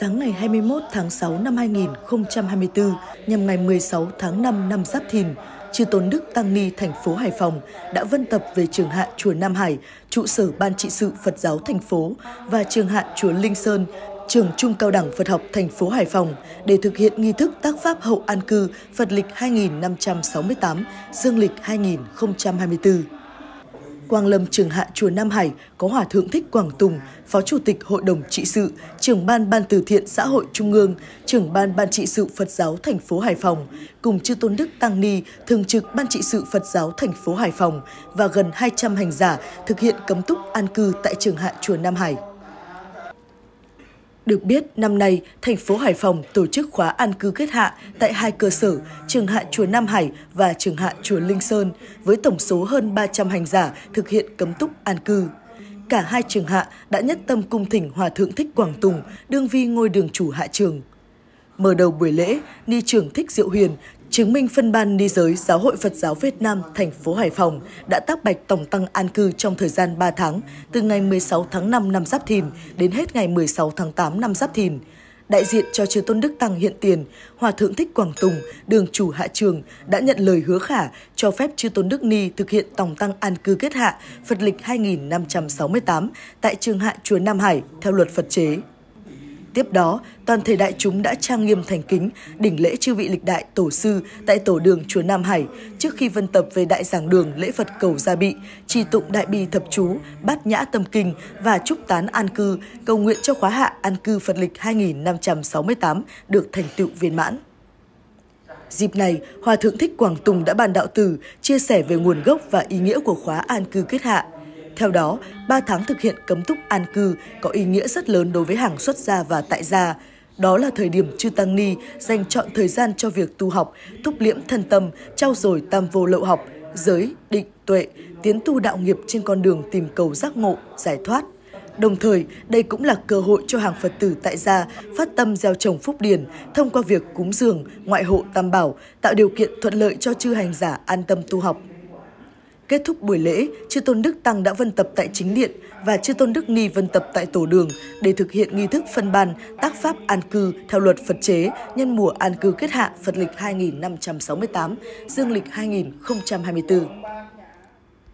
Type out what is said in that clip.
sáng ngày 21 tháng 6 năm 2024 nhằm ngày 16 tháng 5 năm Giáp Thìn, Chư Tôn Đức Tăng Ni thành phố Hải Phòng đã vân tập về trường hạ chùa Nam Hải, trụ sở Ban trị sự Phật giáo thành phố và trường hạ chùa Linh Sơn, trường Trung cao đẳng Phật học thành phố Hải Phòng để thực hiện nghi thức tác pháp hậu an cư Phật lịch 2568, dương lịch 2024. Quang Lâm trường hạ chùa Nam Hải có Hòa Thượng Thích Quảng Tùng, Phó Chủ tịch Hội đồng Trị sự, trưởng ban Ban từ thiện xã hội Trung ương, trưởng ban Ban trị sự Phật giáo thành phố Hải Phòng, cùng chư Tôn Đức Tăng Ni, thường trực Ban trị sự Phật giáo thành phố Hải Phòng và gần 200 hành giả thực hiện cấm túc an cư tại trường hạ chùa Nam Hải. Được biết, năm nay, thành phố Hải Phòng tổ chức khóa an cư kết hạ tại hai cơ sở, trường hạ chùa Nam Hải và trường hạ chùa Linh Sơn, với tổng số hơn 300 hành giả thực hiện cấm túc an cư. Cả hai trường hạ đã nhất tâm cung thỉnh Hòa Thượng Thích Quảng Tùng, đương vi ngôi đường chủ hạ trường. Mở đầu buổi lễ, Ni trưởng Thích Diệu Huyền, chứng minh phân ban đi giới Giáo hội Phật giáo Việt Nam thành phố Hải Phòng đã tác bạch tổng tăng an cư trong thời gian 3 tháng, từ ngày 16 tháng 5 năm Giáp Thìn đến hết ngày 16 tháng 8 năm Giáp Thìn. Đại diện cho Chư Tôn Đức Tăng hiện tiền, Hòa Thượng Thích Quảng Tùng, Đường Chủ Hạ Trường đã nhận lời hứa khả cho phép Chư Tôn Đức Ni thực hiện tổng tăng an cư kết hạ Phật lịch 2568 tại trường hạ chùa Nam Hải theo luật Phật chế. Tiếp đó, toàn thể đại chúng đã trang nghiêm thành kính, đỉnh lễ chư vị lịch đại tổ sư tại tổ đường chùa Nam Hải trước khi vân tập về đại giảng đường lễ Phật cầu Gia Bị, trì tụng đại bi thập chú, bát nhã tâm kinh và chúc tán an cư, cầu nguyện cho khóa hạ an cư Phật lịch 2568 được thành tựu viên mãn. Dịp này, Hòa Thượng Thích Quảng Tùng đã bàn đạo tử chia sẻ về nguồn gốc và ý nghĩa của khóa an cư kết hạ – theo đó, 3 tháng thực hiện cấm túc an cư có ý nghĩa rất lớn đối với hàng xuất gia và tại gia. Đó là thời điểm Chư Tăng Ni dành chọn thời gian cho việc tu học, thúc liễm thân tâm, trao dồi tam vô lậu học, giới, định, tuệ, tiến tu đạo nghiệp trên con đường tìm cầu giác ngộ, giải thoát. Đồng thời, đây cũng là cơ hội cho hàng Phật tử tại gia phát tâm gieo trồng phúc điển thông qua việc cúng dường, ngoại hộ tam bảo, tạo điều kiện thuận lợi cho chư hành giả an tâm tu học. Kết thúc buổi lễ, Chư Tôn Đức Tăng đã vân tập tại chính điện và Chư Tôn Đức Ni vân tập tại tổ đường để thực hiện nghi thức phân ban tác pháp an cư theo luật Phật chế nhân mùa an cư kết hạ Phật lịch 2568, dương lịch 2024.